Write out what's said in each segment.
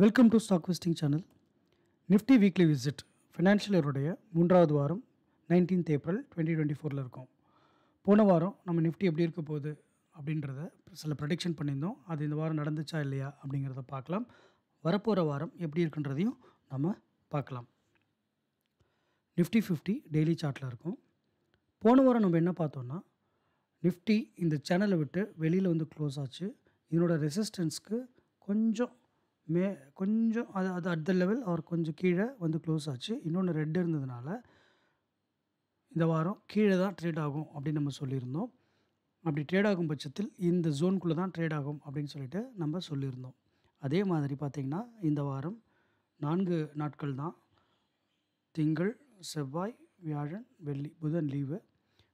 welcome to stock investing channel Nifty weekly visit financial இயருடைய மூன்றாவது வாரம் நைன்டீன்த் ஏப்ரல் டுவெண்ட்டி டுவெண்ட்டி ஃபோரில் இருக்கும் போன வாரம் நம்ம நிஃப்டி எப்படி இருக்க போகுது அப்படின்றத சில ப்ரடிக்ஷன் பண்ணியிருந்தோம் அது இந்த வாரம் நடந்துச்சா இல்லையா அப்படிங்கிறத பார்க்கலாம் வரப்போகிற வாரம் எப்படி இருக்குன்றதையும் நம்ம பார்க்கலாம் நிஃப்டி ஃபிஃப்டி டெய்லி சார்ட்டில் இருக்கும் போன வாரம் நம்ம என்ன பார்த்தோன்னா நிஃப்டி இந்த சேனலை விட்டு வெளியில் வந்து க்ளோஸ் ஆச்சு இதனோட ரெசிஸ்டன்ஸ்க்கு கொஞ்சம் மே கொஞ்சம் அது அது அட் த லெவல் அவர் கொஞ்சம் கீழே வந்து க்ளோஸ் ஆச்சு இன்னொன்று ரெட் இருந்ததுனால இந்த வாரம் கீழே தான் ட்ரேட் ஆகும் அப்படின்னு நம்ம சொல்லியிருந்தோம் அப்படி ட்ரேட் ஆகும் பட்சத்தில் இந்த ஜோனுக்குள்ளே தான் ட்ரேட் ஆகும் அப்படின்னு சொல்லிட்டு நம்ம சொல்லியிருந்தோம் அதே மாதிரி பார்த்திங்கன்னா இந்த வாரம் நான்கு நாட்கள் தான் திங்கள் செவ்வாய் வியாழன் வெள்ளி புதன் லீவு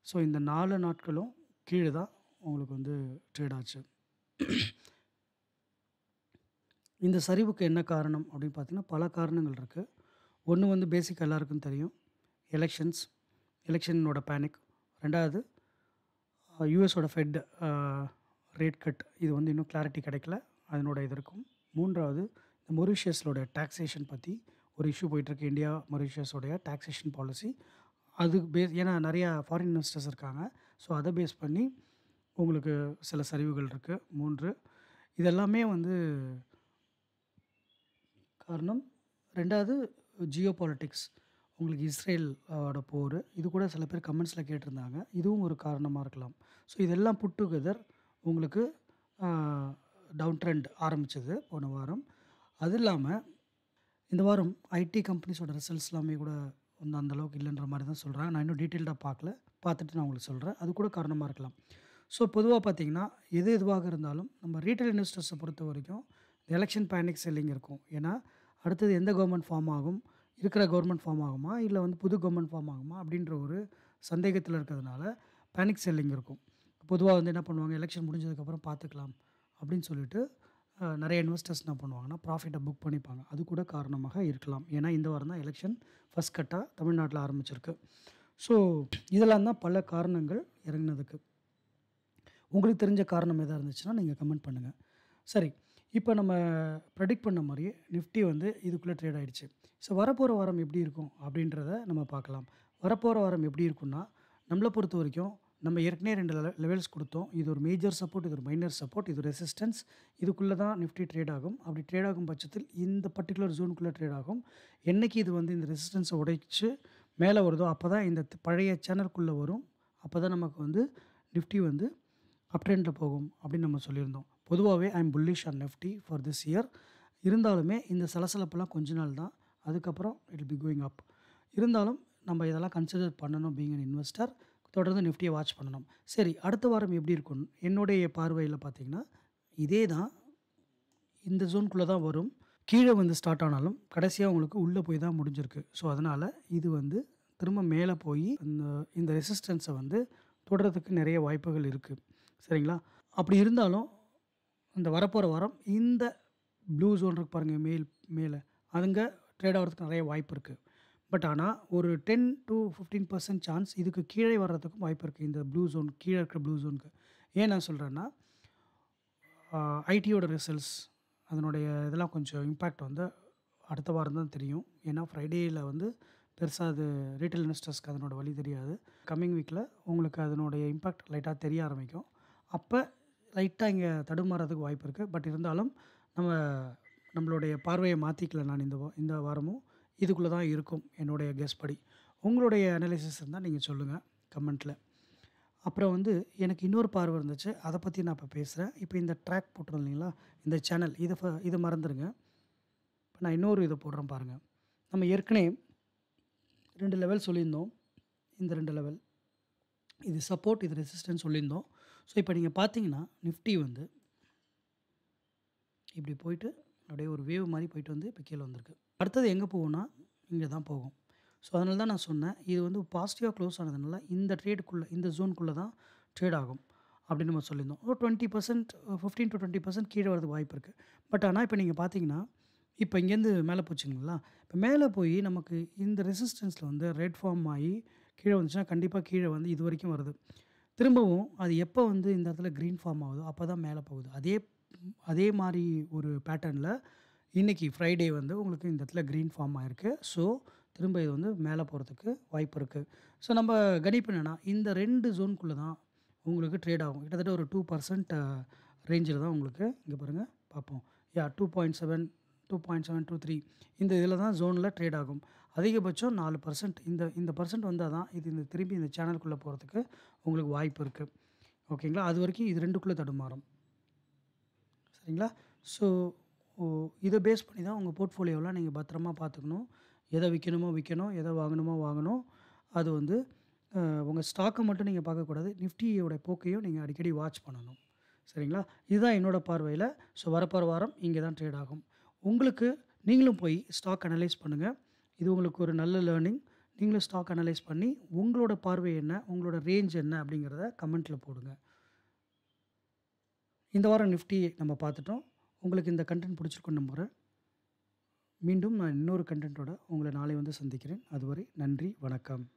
ஸோ இந்த நாலு நாட்களும் கீழே தான் உங்களுக்கு வந்து ட்ரேட் ஆச்சு இந்த சரிவுக்கு என்ன காரணம் அப்படின்னு பார்த்திங்கன்னா பல காரணங்கள் இருக்குது ஒன்று வந்து பேசிக் எல்லாருக்கும் தெரியும் எலெக்ஷன்ஸ் எலெக்ஷனோட பேனிக் ரெண்டாவது யூஎஸோட ஃபெட் ரேட் கட் இது வந்து இன்னும் கிளாரிட்டி கிடைக்கல அதனோட இது இருக்கும் மூன்றாவது இந்த மொரிஷியஸோட டேக்ஸேஷன் பற்றி ஒரு இஷ்யூ போயிட்டுருக்கு இந்தியா மொரிஷியஸோடைய டேக்ஸேஷன் பாலிசி அது பேஸ் ஏன்னா நிறையா ஃபாரின் இன்வெஸ்டர்ஸ் இருக்காங்க ஸோ அதை பேஸ் பண்ணி உங்களுக்கு சில சரிவுகள் இருக்குது மூன்று இதெல்லாமே வந்து காரணம் ரெண்டாவது ஜியோ பாலிட்டிக்ஸ் உங்களுக்கு இஸ்ரேலோட போர் இது கூட சில பேர் கமெண்ட்ஸில் கேட்டிருந்தாங்க இதுவும் ஒரு காரணமாக இருக்கலாம் ஸோ இதெல்லாம் புட் டுகெதர் உங்களுக்கு டவுன் ட்ரெண்ட் ஆரம்பித்தது போன வாரம் அது இல்லாமல் இந்த வாரம் ஐடி கம்பெனிஸோட ரிசல்ட்ஸ் எல்லாமே கூட வந்து அந்தளவுக்கு இல்லைன்ற மாதிரி தான் சொல்கிறாங்க நான் இன்னும் டீட்டெயில்டாக பார்க்கல பார்த்துட்டு நான் உங்களுக்கு சொல்கிறேன் அது கூட காரணமாக இருக்கலாம் ஸோ பொதுவாக பார்த்திங்கன்னா எது எதுவாக இருந்தாலும் நம்ம ரீட்டைல் இன்வெஸ்டர்ஸை பொறுத்த வரைக்கும் எலெக்ஷன் பேனிக் செல்லிங் இருக்கும் ஏன்னா அடுத்தது எந்த கவர்மெண்ட் ஃபார்ம் ஆகும் இருக்கிற கவர்மெண்ட் ஃபார்ம் ஆகுமா இல்லை வந்து புது கவர்மெண்ட் ஃபார்ம் ஆகுமா அப்படின்ற ஒரு சந்தேகத்தில் இருக்கிறதுனால பேனிக் செல்லிங் இருக்கும் பொதுவாக வந்து என்ன பண்ணுவாங்க எலெக்ஷன் முடிஞ்சதுக்கப்புறம் பார்த்துக்கலாம் அப்படின்னு சொல்லிட்டு நிறைய இன்வெஸ்டர்ஸ் என்ன பண்ணுவாங்கன்னா ப்ராஃபிட்டை புக் பண்ணிப்பாங்க அது கூட காரணமாக இருக்கலாம் ஏன்னா இந்த வாரம் தான் எலெக்ஷன் ஃபஸ்ட் கட்டாக தமிழ்நாட்டில் ஆரம்பிச்சிருக்கு ஸோ இதெல்லாம் தான் பல காரணங்கள் இறங்கினதுக்கு உங்களுக்கு தெரிஞ்ச காரணம் எதாக இருந்துச்சுன்னா நீங்கள் கமெண்ட் பண்ணுங்கள் சரி இப்போ நம்ம ப்ரெடிக்ட் பண்ண மாதிரியே நிஃப்டி வந்து இதுக்குள்ளே ட்ரேட் ஆகிடுச்சு ஸோ வரப்போகிற வாரம் எப்படி இருக்கும் அப்படின்றத நம்ம பார்க்கலாம் வரப்போகிற வாரம் எப்படி இருக்கும்னா நம்மளை பொறுத்த வரைக்கும் நம்ம ஏற்கனவே ரெண்டு லெவல்ஸ் கொடுத்தோம் இது ஒரு மேஜர் சப்போர்ட் இது ஒரு மைனர் சப்போர்ட் இது ரெசிஸ்டன்ஸ் இதுக்குள்ளே தான் நிஃப்டி ட்ரேட் ஆகும் அப்படி ட்ரேட் ஆகும் பட்சத்தில் இந்த பர்டிகுலர் ஜோனுக்குள்ளே ட்ரேட் ஆகும் என்றைக்கு இது வந்து இந்த ரெசிஸ்டன்ஸை உடைச்சு மேலே வருதோ அப்போ தான் இந்த பழைய சேனலுக்குள்ளே வரும் அப்போ தான் நமக்கு வந்து நிஃப்டி வந்து அப்ட்ரெண்டில் போகும் அப்படின்னு நம்ம சொல்லியிருந்தோம் பொதுவாகவே I'm bullish and Nifty for this year இருந்தாலுமே இந்த சலசலப்பெல்லாம் கொஞ்ச நாள் தான் அதுக்கப்புறம் இட் பி கோயிங் அப் இருந்தாலும் நம்ம இதெல்லாம் கன்சிடர் பண்ணணும் பீங் அன் இன்வெஸ்டர் தொடர்ந்து நிஃப்டியை வாட்ச் பண்ணணும் சரி அடுத்த வாரம் எப்படி இருக்கும் என்னுடைய பார்வையில் பார்த்திங்கன்னா இதே தான் இந்த ஜோன்குள்ளே தான் வரும் கீழே வந்து ஸ்டார்ட் ஆனாலும் கடைசியாக உங்களுக்கு உள்ளே போய் தான் முடிஞ்சிருக்கு ஸோ அதனால் இது வந்து திரும்ப மேலே போய் இந்த இந்த ரெசிஸ்டன்ஸை வந்து தொடர்றதுக்கு நிறைய வாய்ப்புகள் இருக்குது சரிங்களா அப்படி இருந்தாலும் அந்த வரப்போகிற வாரம் இந்த ப்ளூ ஜோன் இருக்கு பாருங்கள் மேல் மேலே அதுங்க ட்ரேட் ஆகிறதுக்கு நிறைய வாய்ப்பு இருக்குது பட் ஆனால் ஒரு ten to fifteen percent chance இதுக்கு கீழே வர்றதுக்கும் வாய்ப்பு இருக்குது இந்த ப்ளூ ஜோன் கீழே இருக்கிற ப்ளூ ஜோனுக்கு ஏன் நான் சொல்கிறேன்னா ஐடியோட ரிசல்ட்ஸ் அதனுடைய இதெல்லாம் கொஞ்சம் இம்பேக்ட் வந்து அடுத்த வாரம் தான் தெரியும் ஏன்னா ஃப்ரைடேயில் வந்து பெருசாக அது ரீட்டைல் இன்வெஸ்டர்ஸ்க்கு அதனோட வழி தெரியாது கம்மிங் வீக்கில் உங்களுக்கு அதனுடைய இம்பேக்ட் லைட்டாக தெரிய ஆரம்பிக்கும் அப்போ லைட்டாக இங்கே தடுமாறதுக்கு வாய்ப்பு இருக்குது பட் இருந்தாலும் நம்ம நம்மளுடைய பார்வையை மாற்றிக்கல நான் இந்த இந்த வாரமும் இதுக்குள்ளே தான் இருக்கும் என்னுடைய கெஸ் படி உங்களுடைய அனாலிசிஸ் இருந்தால் நீங்கள் சொல்லுங்கள் கமெண்ட்டில் அப்புறம் வந்து எனக்கு இன்னொரு பார்வை இருந்துச்சு அதை பற்றி நான் இப்போ பேசுகிறேன் இப்போ இந்த ட்ராக் போட்டுருந்தேன் இல்லைங்களா இந்த சேனல் இதை இதை மறந்துடுங்க இப்போ நான் இன்னொரு இதை போடுறேன் பாருங்கள் நம்ம ஏற்கனவே ரெண்டு லெவல் சொல்லியிருந்தோம் இந்த ரெண்டு லெவல் இது சப்போர்ட் இது ரெசிஸ்டன்ஸ் சொல்லியிருந்தோம் ஸோ இப்போ நீங்கள் பார்த்தீங்கன்னா நிஃப்டி வந்து இப்படி போயிட்டு அப்படியே ஒரு வேவ் மாதிரி போயிட்டு வந்து இப்போ கீழே வந்திருக்கு அடுத்தது எங்கே போகும்னா இங்கே தான் போகும் ஸோ அதனால தான் நான் சொன்னேன் இது வந்து பாசிட்டிவாக க்ளோஸ் ஆனதுனால இந்த ட்ரேடுக்குள்ளே இந்த ஜோனுக்குள்ளே தான் ட்ரேட் ஆகும் அப்படின்னு நம்ம சொல்லியிருந்தோம் ஒரு twenty percent fifteen to twenty percent கீழே வரது வாய்ப்பு இருக்குது பட் ஆனால் இப்போ நீங்கள் பார்த்தீங்கன்னா இப்போ இங்கேருந்து மேலே போச்சுங்களா இப்போ மேலே போய் நமக்கு இந்த ரெசிஸ்டன்ஸில் வந்து ரெட் ஃபார்ம் ஆகி கீழே வந்துச்சுன்னா கண்டிப்பாக கீழே வந்து இது வரைக்கும் வருது திரும்பவும் அது எப்போ வந்து இந்த இடத்துல க்ரீன் ஃபார்ம் ஆகுதோ அப்போ தான் மேலே போகுது அதே அதே மாதிரி ஒரு பேட்டர்னில் இன்றைக்கி ஃப்ரைடே வந்து உங்களுக்கு இந்த இடத்துல க்ரீன் ஃபார்ம் ஆகிருக்கு ஸோ திரும்ப இது வந்து மேலே போகிறதுக்கு வாய்ப்பு இருக்குது ஸோ நம்ம கணிப்பு என்னென்னா இந்த ரெண்டு ஜோனுக்குள்ளே தான் உங்களுக்கு ட்ரேட் ஆகும் கிட்டத்தட்ட ஒரு டூ பர்சன்ட் ரேஞ்சில் தான் உங்களுக்கு இங்கே பாருங்கள் பார்ப்போம் yeah two point seven two point seven two three இந்த இதில் தான் ஜோனில் ட்ரேட் ஆகும் அதிகபட்சம் நாலு பர்சன்ட் இந்த இந்த பர்சன்ட் வந்தால் தான் இது இந்த திரும்பி இந்த சேனலுக்குள்ளே போகிறதுக்கு உங்களுக்கு வாய்ப்பு இருக்குது ஓகேங்களா அது வரைக்கும் இது ரெண்டுக்குள்ளே தடுமாறும் சரிங்களா ஸோ இதை பேஸ் பண்ணி தான் உங்கள் போர்ட்ஃபோலியோவெலாம் நீங்கள் பத்திரமா பார்த்துக்கணும் எதை விற்கணுமோ விற்கணும் எதை வாங்கணுமோ வாங்கணும் அது வந்து உங்கள் ஸ்டாக்கை மட்டும் நீங்கள் பார்க்கக்கூடாது நிஃப்டியோடைய போக்கையும் நீங்கள் அடிக்கடி வாட்ச் பண்ணணும் சரிங்களா இதுதான் என்னோடய பார்வையில் ஸோ வரப்போகிற வாரம் இங்கே தான் ட்ரேட் ஆகும் உங்களுக்கு நீங்களும் போய் ஸ்டாக் அனலைஸ் பண்ணுங்கள் இது உங்களுக்கு ஒரு நல்ல லேர்னிங் நீங்களும் ஸ்டாக் அனலைஸ் பண்ணி உங்களோட பார்வை என்ன உங்களோட ரேஞ்ச் என்ன அப்படிங்கிறத கமெண்ட்டில் போடுங்க இந்த வாரம் நிஃப்டி நம்ம பார்த்துட்டோம் உங்களுக்கு இந்த கண்டென்ட் பிடிச்சிருக்குன்னு நம்புகிறேன் மீண்டும் நான் இன்னொரு கண்டென்ட்டோட உங்களை நாளை வந்து சந்திக்கிறேன் அதுவரை நன்றி வணக்கம்